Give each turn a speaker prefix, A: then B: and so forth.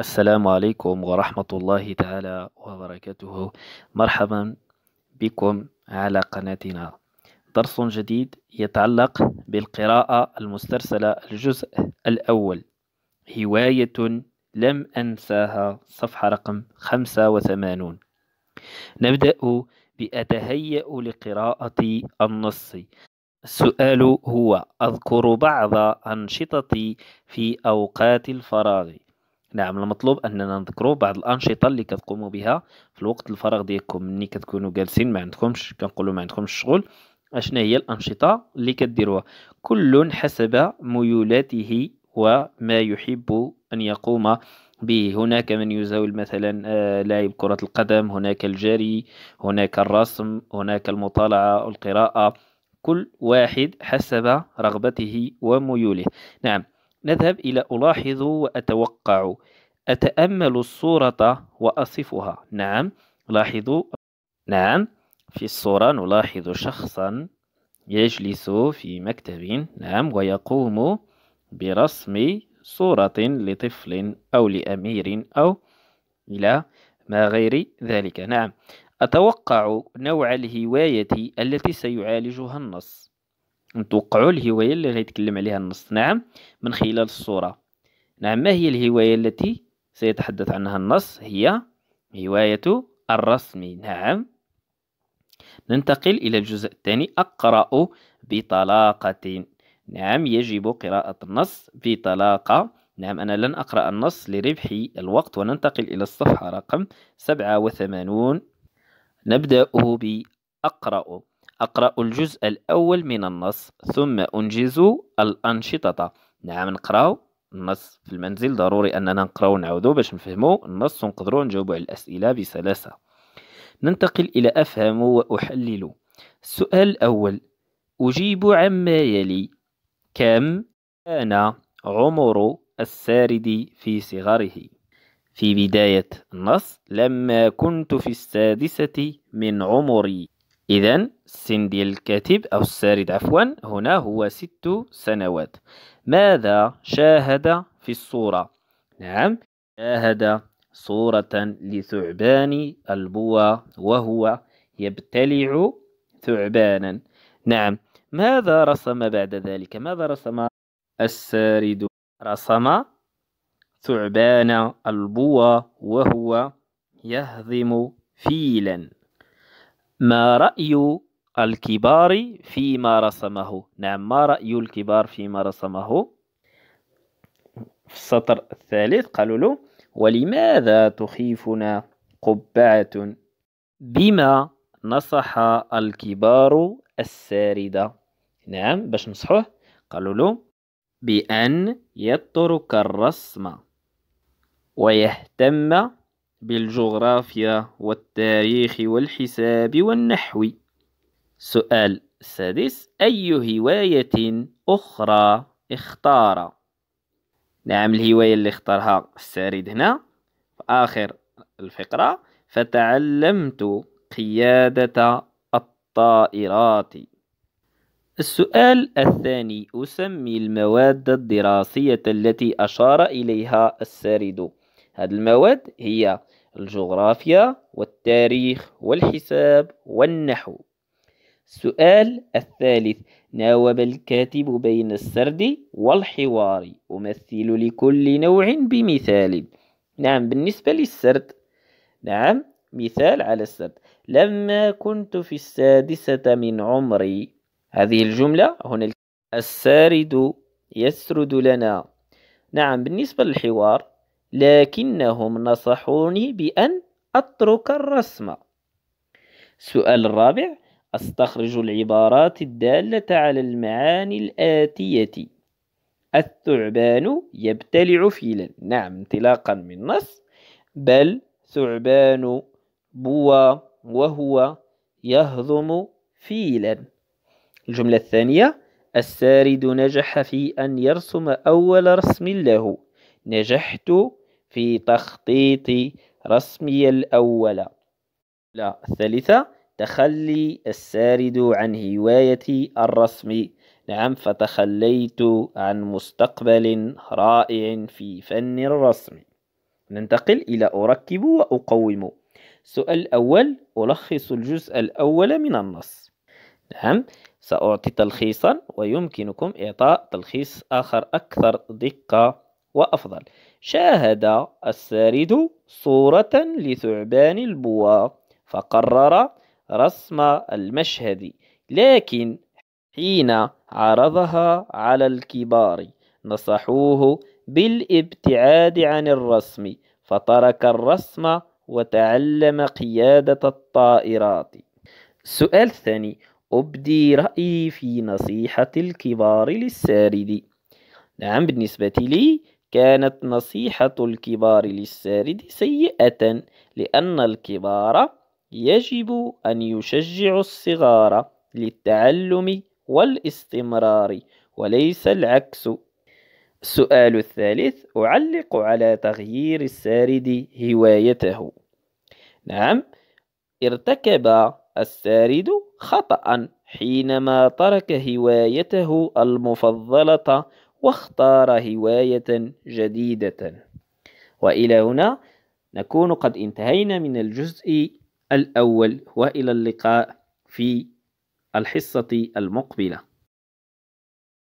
A: السلام عليكم ورحمة الله تعالى وبركاته مرحبا بكم على قناتنا درس جديد يتعلق بالقراءة المسترسلة الجزء الأول هواية لم أنساها صفحة رقم 85 نبدأ بأتهيأ لقراءة النص السؤال هو أذكر بعض أنشطتي في أوقات الفراغ نعم المطلوب اننا نذكروا بعض الانشطه اللي كتقوموا بها في الوقت الفراغ ديالكم ملي كتكونوا جالسين ما عندكمش كنقولوا ما عندكمش شغل اشنا هي الانشطه اللي كديروها كل حسب ميولاته وما يحب ان يقوم به هناك من يزاول مثلا آه، لاعب كرة القدم هناك الجري هناك الرسم هناك المطالعة القراءة كل واحد حسب رغبته وميوله نعم نذهب إلى ألاحظ وأتوقع أتأمل الصورة وأصفها نعم لاحظوا نعم في الصورة نلاحظ شخصا يجلس في مكتب نعم ويقوم برسم صورة لطفل أو لأمير أو إلى ما غير ذلك نعم أتوقع نوع الهواية التي سيعالجها النص نتوقعوا الهواية اللي غيتكلم عليها النص نعم من خلال الصورة نعم ما هي الهواية التي سيتحدث عنها النص هي هواية الرسم نعم ننتقل إلى الجزء الثاني أقرأ بطلاقة نعم يجب قراءة النص بطلاقة نعم أنا لن أقرأ النص لربح الوقت وننتقل إلى الصفحة رقم 87 نبدأ ب اقرأ أقرأ الجزء الأول من النص ثم أنجز الأنشطة نعم نقراو النص في المنزل ضروري أننا نقراو نعاودو باش نفهمو النص ونقدروا نجاوبو على الأسئلة بسلاسة ننتقل إلى أفهم وأحلل السؤال الأول أجيب عما يلي كم كان عمر السارد في صغره في بداية النص لما كنت في السادسة من عمري إذا السن ديال الكاتب أو السارد عفوا هنا هو ست سنوات ماذا شاهد في الصورة؟ نعم شاهد صورة لثعبان البوا وهو يبتلع ثعبانا نعم ماذا رسم بعد ذلك؟ ماذا رسم السارد؟ رسم ثعبان البوا وهو يهضم فيلا ما رأي الكبار فيما رسمه نعم ما رأي الكبار فيما رسمه في السطر الثالث قالوا له ولماذا تخيفنا قبعة بما نصح الكبار الساردة نعم باش نصحوه قالوا له بأن يترك الرسم ويهتم بالجغرافيا والتاريخ والحساب والنحو سؤال السادس أي هواية أخرى اختار نعم الهواية اللي اختارها السارد هنا في آخر الفقرة فتعلمت قيادة الطائرات السؤال الثاني أسمي المواد الدراسية التي أشار إليها السارد هذه المواد هي الجغرافيا والتاريخ والحساب والنحو السؤال الثالث ناوب الكاتب بين السرد والحوار أمثل لكل نوع بمثال نعم بالنسبة للسرد نعم مثال على السرد لما كنت في السادسة من عمري هذه الجملة هنا السارد يسرد لنا نعم بالنسبة للحوار لكنهم نصحوني بأن أترك الرسم السؤال الرابع أستخرج العبارات الدالة على المعاني الآتية الثعبان يبتلع فيلا نعم انطلاقا من نص بل ثعبان بوى وهو يهضم فيلا الجملة الثانية السارد نجح في أن يرسم أول رسم له نجحت في تخطيط رسمي الأول لا الثالثة تخلي السارد عن هواية الرسم نعم فتخليت عن مستقبل رائع في فن الرسم ننتقل إلى أركب وأقوم السؤال الأول ألخص الجزء الأول من النص نعم سأعطي تلخيصا ويمكنكم إعطاء تلخيص آخر أكثر دقة وأفضل شاهد السارد صورة لثعبان البوا فقرر رسم المشهد لكن حين عرضها على الكبار نصحوه بالابتعاد عن الرسم فترك الرسم وتعلم قيادة الطائرات السؤال الثاني أبدي رأيي في نصيحة الكبار للسارد نعم بالنسبة لي كانت نصيحة الكبار للسارد سيئة لأن الكبار يجب أن يشجعوا الصغار للتعلم والاستمرار وليس العكس السؤال الثالث أعلق على تغيير السارد هوايته نعم ارتكب السارد خطأ حينما ترك هوايته المفضلة واختار هواية جديدة وإلى هنا نكون قد انتهينا من الجزء الأول وإلى اللقاء في الحصة المقبلة